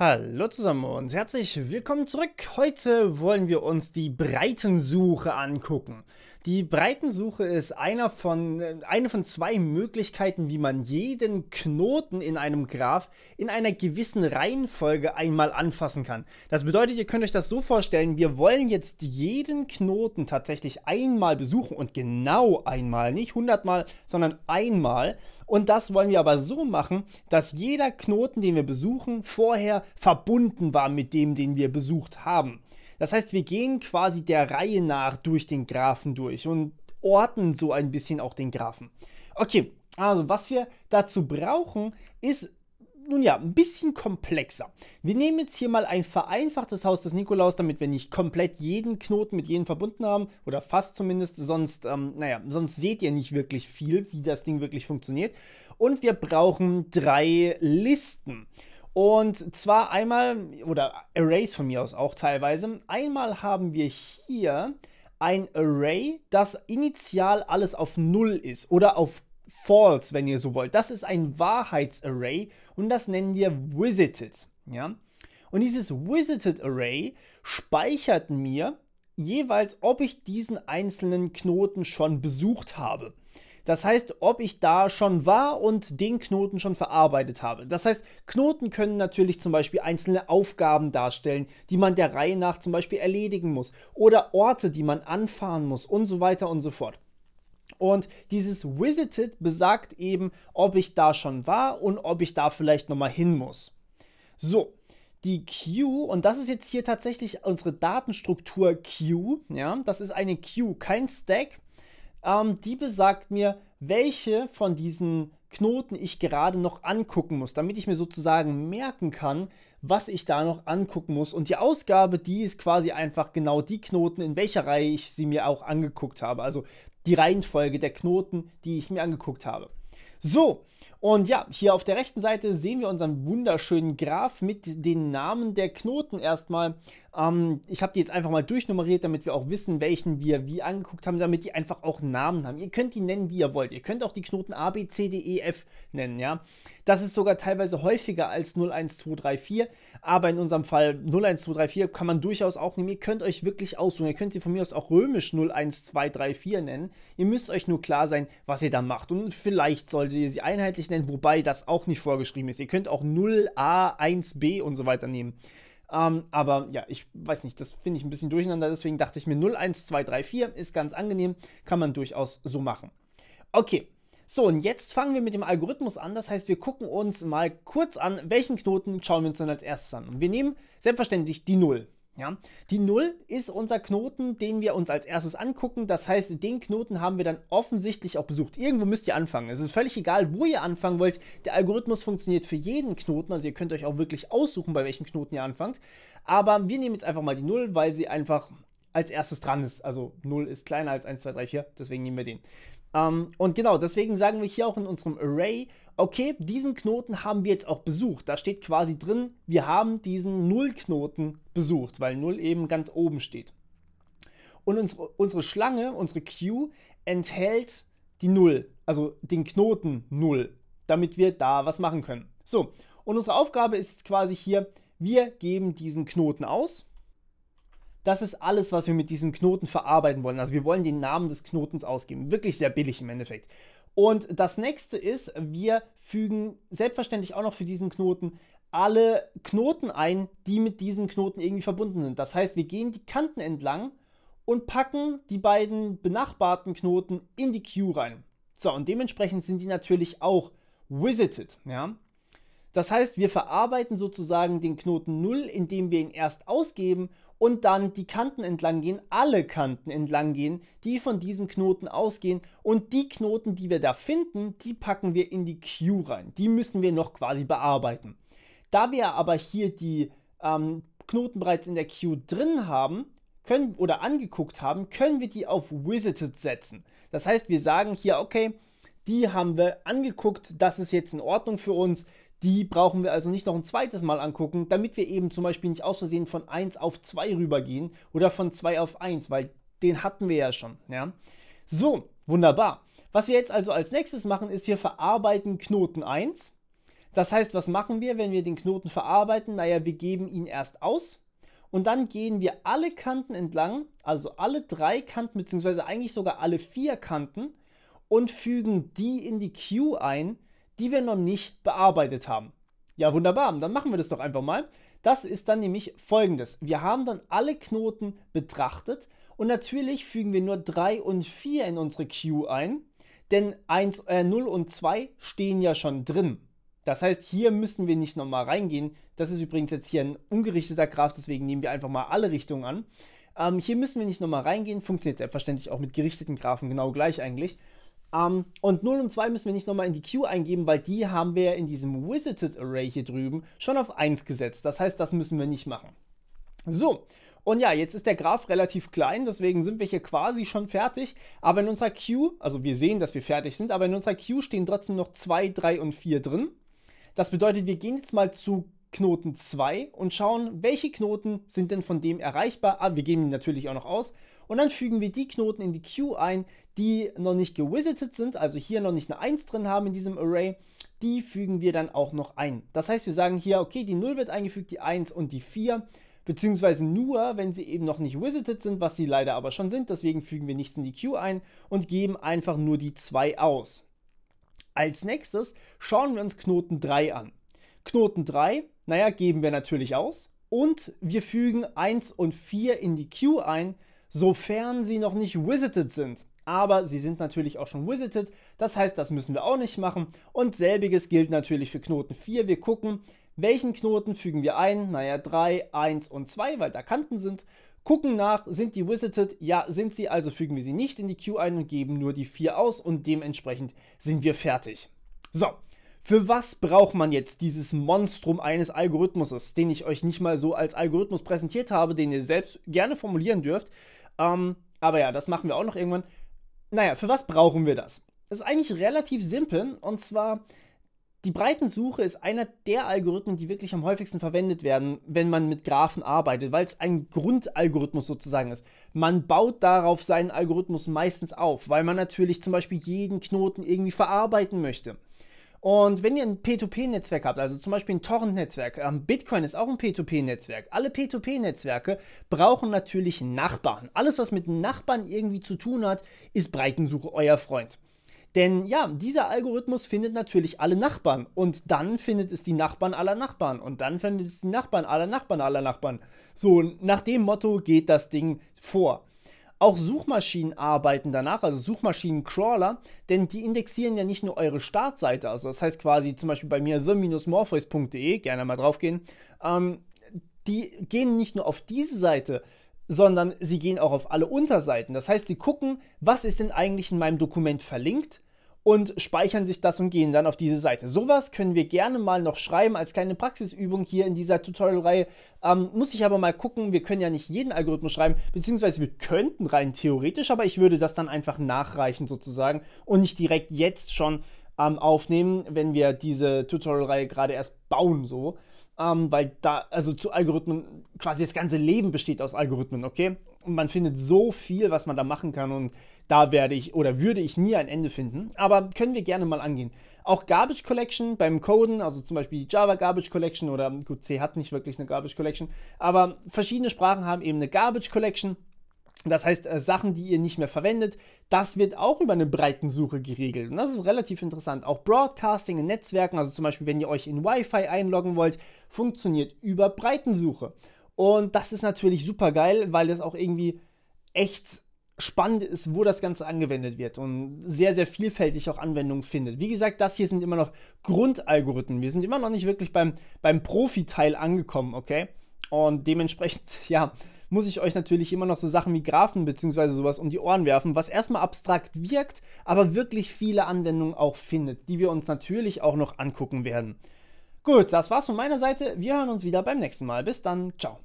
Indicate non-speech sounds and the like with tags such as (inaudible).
Hallo zusammen und herzlich willkommen zurück. Heute wollen wir uns die Breitensuche angucken. Die Breitensuche ist einer von, äh, eine von zwei Möglichkeiten, wie man jeden Knoten in einem Graph in einer gewissen Reihenfolge einmal anfassen kann. Das bedeutet, ihr könnt euch das so vorstellen, wir wollen jetzt jeden Knoten tatsächlich einmal besuchen und genau einmal, nicht hundertmal, sondern einmal. Und das wollen wir aber so machen, dass jeder Knoten, den wir besuchen, vorher verbunden war mit dem, den wir besucht haben. Das heißt, wir gehen quasi der Reihe nach durch den Graphen durch und orten so ein bisschen auch den Graphen. Okay, also was wir dazu brauchen, ist nun ja, ein bisschen komplexer. Wir nehmen jetzt hier mal ein vereinfachtes Haus des Nikolaus, damit wir nicht komplett jeden Knoten mit jedem verbunden haben, oder fast zumindest, sonst, ähm, naja, sonst seht ihr nicht wirklich viel, wie das Ding wirklich funktioniert. Und wir brauchen drei Listen. Und zwar einmal, oder Arrays von mir aus auch teilweise, einmal haben wir hier ein Array, das initial alles auf 0 ist oder auf false, wenn ihr so wollt. Das ist ein Wahrheitsarray und das nennen wir visited. Ja? Und dieses visited Array speichert mir jeweils, ob ich diesen einzelnen Knoten schon besucht habe. Das heißt, ob ich da schon war und den Knoten schon verarbeitet habe. Das heißt, Knoten können natürlich zum Beispiel einzelne Aufgaben darstellen, die man der Reihe nach zum Beispiel erledigen muss oder Orte, die man anfahren muss und so weiter und so fort. Und dieses Visited besagt eben, ob ich da schon war und ob ich da vielleicht nochmal hin muss. So, die Queue, und das ist jetzt hier tatsächlich unsere Datenstruktur Queue, ja, das ist eine Queue, kein Stack ähm, die besagt mir, welche von diesen Knoten ich gerade noch angucken muss, damit ich mir sozusagen merken kann, was ich da noch angucken muss. Und die Ausgabe, die ist quasi einfach genau die Knoten, in welcher Reihe ich sie mir auch angeguckt habe. Also die Reihenfolge der Knoten, die ich mir angeguckt habe. So, und ja, hier auf der rechten Seite sehen wir unseren wunderschönen Graph mit den Namen der Knoten erstmal. Ähm, ich habe die jetzt einfach mal durchnummeriert, damit wir auch wissen, welchen wir wie angeguckt haben, damit die einfach auch Namen haben. Ihr könnt die nennen, wie ihr wollt. Ihr könnt auch die Knoten A, B, C, D, E, F nennen, ja. Das ist sogar teilweise häufiger als 01234, aber in unserem Fall 01234 kann man durchaus auch nehmen. Ihr könnt euch wirklich aussuchen. Ihr könnt sie von mir aus auch römisch 01234 nennen. Ihr müsst euch nur klar sein, was ihr da macht. Und vielleicht solltet ihr sie einheitlich nicht nennen, wobei das auch nicht vorgeschrieben ist. Ihr könnt auch 0a, 1b und so weiter nehmen. Ähm, aber ja, ich weiß nicht, das finde ich ein bisschen durcheinander, deswegen dachte ich mir 0, 1, 2, 3, 4 ist ganz angenehm, kann man durchaus so machen. Okay, so und jetzt fangen wir mit dem Algorithmus an, das heißt, wir gucken uns mal kurz an, welchen Knoten schauen wir uns dann als erstes an. Und wir nehmen selbstverständlich die 0. Ja? Die 0 ist unser Knoten, den wir uns als erstes angucken. Das heißt, den Knoten haben wir dann offensichtlich auch besucht. Irgendwo müsst ihr anfangen. Es ist völlig egal, wo ihr anfangen wollt. Der Algorithmus funktioniert für jeden Knoten. Also ihr könnt euch auch wirklich aussuchen, bei welchem Knoten ihr anfangt. Aber wir nehmen jetzt einfach mal die 0, weil sie einfach als erstes dran ist. Also 0 ist kleiner als 1, 2, 3, 4. Deswegen nehmen wir den. Ähm, und genau, deswegen sagen wir hier auch in unserem Array, okay, diesen Knoten haben wir jetzt auch besucht. Da steht quasi drin, wir haben diesen Null-Knoten besucht, weil 0 eben ganz oben steht. Und unsere, unsere Schlange, unsere Queue, enthält die 0, also den Knoten 0, damit wir da was machen können. So, und unsere Aufgabe ist quasi hier, wir geben diesen Knoten aus das ist alles, was wir mit diesem Knoten verarbeiten wollen. Also wir wollen den Namen des Knotens ausgeben. Wirklich sehr billig im Endeffekt. Und das nächste ist, wir fügen selbstverständlich auch noch für diesen Knoten alle Knoten ein, die mit diesem Knoten irgendwie verbunden sind. Das heißt, wir gehen die Kanten entlang und packen die beiden benachbarten Knoten in die Queue rein. So, und dementsprechend sind die natürlich auch visited, ja. Das heißt, wir verarbeiten sozusagen den Knoten 0, indem wir ihn erst ausgeben und dann die Kanten entlang gehen, alle Kanten entlang gehen, die von diesem Knoten ausgehen und die Knoten, die wir da finden, die packen wir in die Queue rein. Die müssen wir noch quasi bearbeiten. Da wir aber hier die ähm, Knoten bereits in der Queue drin haben, können oder angeguckt haben, können wir die auf Visited setzen. Das heißt, wir sagen hier, okay, die haben wir angeguckt, das ist jetzt in Ordnung für uns, die brauchen wir also nicht noch ein zweites Mal angucken, damit wir eben zum Beispiel nicht aus Versehen von 1 auf 2 rübergehen oder von 2 auf 1, weil den hatten wir ja schon. Ja? So, wunderbar. Was wir jetzt also als nächstes machen, ist, wir verarbeiten Knoten 1. Das heißt, was machen wir, wenn wir den Knoten verarbeiten? Naja, wir geben ihn erst aus und dann gehen wir alle Kanten entlang, also alle drei Kanten, beziehungsweise eigentlich sogar alle vier Kanten und fügen die in die Queue ein, die wir noch nicht bearbeitet haben. Ja, wunderbar, dann machen wir das doch einfach mal. Das ist dann nämlich folgendes. Wir haben dann alle Knoten betrachtet und natürlich fügen wir nur 3 und 4 in unsere Queue ein, denn 1, äh, 0 und 2 stehen ja schon drin. Das heißt, hier müssen wir nicht nochmal reingehen. Das ist übrigens jetzt hier ein ungerichteter Graph, deswegen nehmen wir einfach mal alle Richtungen an. Ähm, hier müssen wir nicht nochmal reingehen, funktioniert selbstverständlich auch mit gerichteten Graphen genau gleich eigentlich. Um, ähm, und 0 und 2 müssen wir nicht nochmal in die Queue eingeben, weil die haben wir in diesem Visited Array hier drüben schon auf 1 gesetzt. Das heißt, das müssen wir nicht machen. So, und ja, jetzt ist der Graph relativ klein, deswegen sind wir hier quasi schon fertig. Aber in unserer Queue, also wir sehen, dass wir fertig sind, aber in unserer Queue stehen trotzdem noch 2, 3 und 4 drin. Das bedeutet, wir gehen jetzt mal zu Knoten 2 und schauen, welche Knoten sind denn von dem erreichbar. Ah, wir geben ihn natürlich auch noch aus. Und dann fügen wir die Knoten in die Queue ein, die noch nicht gewizzeted sind, also hier noch nicht eine 1 drin haben in diesem Array. Die fügen wir dann auch noch ein. Das heißt, wir sagen hier, okay, die 0 wird eingefügt, die 1 und die 4 beziehungsweise nur, wenn sie eben noch nicht wizarded sind, was sie leider aber schon sind, deswegen fügen wir nichts in die Queue ein und geben einfach nur die 2 aus. Als nächstes schauen wir uns Knoten 3 an. Knoten 3, naja, geben wir natürlich aus und wir fügen 1 und 4 in die Queue ein, sofern sie noch nicht wizarded sind. Aber sie sind natürlich auch schon wizarded, das heißt, das müssen wir auch nicht machen. Und selbiges gilt natürlich für Knoten 4. Wir gucken, welchen Knoten fügen wir ein? Naja, 3, 1 und 2, weil da Kanten sind. Gucken nach, sind die wizarded? Ja, sind sie, also fügen wir sie nicht in die Queue ein und geben nur die 4 aus und dementsprechend sind wir fertig. So, für was braucht man jetzt dieses Monstrum eines Algorithmuses, den ich euch nicht mal so als Algorithmus präsentiert habe, den ihr selbst gerne formulieren dürft? Ähm, aber ja, das machen wir auch noch irgendwann. Naja, für was brauchen wir das? Es ist eigentlich relativ simpel und zwar die Breitensuche ist einer der Algorithmen, die wirklich am häufigsten verwendet werden, wenn man mit Graphen arbeitet, weil es ein Grundalgorithmus sozusagen ist. Man baut darauf seinen Algorithmus meistens auf, weil man natürlich zum Beispiel jeden Knoten irgendwie verarbeiten möchte. Und wenn ihr ein P2P-Netzwerk habt, also zum Beispiel ein Torrent-Netzwerk, ähm, Bitcoin ist auch ein P2P-Netzwerk. Alle P2P-Netzwerke brauchen natürlich Nachbarn. Alles, was mit Nachbarn irgendwie zu tun hat, ist Breitensuche euer Freund. Denn ja, dieser Algorithmus findet natürlich alle Nachbarn und dann findet es die Nachbarn aller Nachbarn und dann findet es die Nachbarn aller Nachbarn aller Nachbarn. So, nach dem Motto geht das Ding vor. Auch Suchmaschinen arbeiten danach, also Suchmaschinen-Crawler, denn die indexieren ja nicht nur eure Startseite. Also das heißt quasi zum Beispiel bei mir the-morpheus.de, gerne mal draufgehen. Ähm, die gehen nicht nur auf diese Seite, sondern sie gehen auch auf alle Unterseiten. Das heißt, sie gucken, was ist denn eigentlich in meinem Dokument verlinkt und speichern sich das und gehen dann auf diese Seite. Sowas können wir gerne mal noch schreiben als kleine Praxisübung hier in dieser Tutorial-Reihe. Ähm, muss ich aber mal gucken, wir können ja nicht jeden Algorithmus schreiben, beziehungsweise wir könnten rein theoretisch, aber ich würde das dann einfach nachreichen sozusagen und nicht direkt jetzt schon ähm, aufnehmen, wenn wir diese Tutorial-Reihe gerade erst bauen so. Ähm, weil da, also zu Algorithmen, quasi das ganze Leben besteht aus Algorithmen, okay? Und man findet so viel, was man da machen kann und da werde ich oder würde ich nie ein Ende finden, aber können wir gerne mal angehen. Auch Garbage Collection beim Coden, also zum Beispiel die Java Garbage Collection oder gut, C hat nicht wirklich eine Garbage Collection, aber verschiedene Sprachen haben eben eine Garbage Collection. Das heißt, äh, Sachen, die ihr nicht mehr verwendet, das wird auch über eine Breitensuche geregelt. Und das ist relativ interessant. Auch Broadcasting in Netzwerken, also zum Beispiel, wenn ihr euch in Wi-Fi einloggen wollt, funktioniert über Breitensuche. Und das ist natürlich super geil, weil das auch irgendwie echt spannend ist, wo das Ganze angewendet wird und sehr, sehr vielfältig auch Anwendungen findet. Wie gesagt, das hier sind immer noch Grundalgorithmen. Wir sind immer noch nicht wirklich beim, beim Profi-Teil angekommen, okay? Und dementsprechend, (laughs) ja, muss ich euch natürlich immer noch so Sachen wie Graphen bzw. sowas um die Ohren werfen, was erstmal abstrakt wirkt, aber wirklich viele Anwendungen auch findet, die wir uns natürlich auch noch angucken werden. Gut, das war's von meiner Seite. Wir hören uns wieder beim nächsten Mal. Bis dann. Ciao.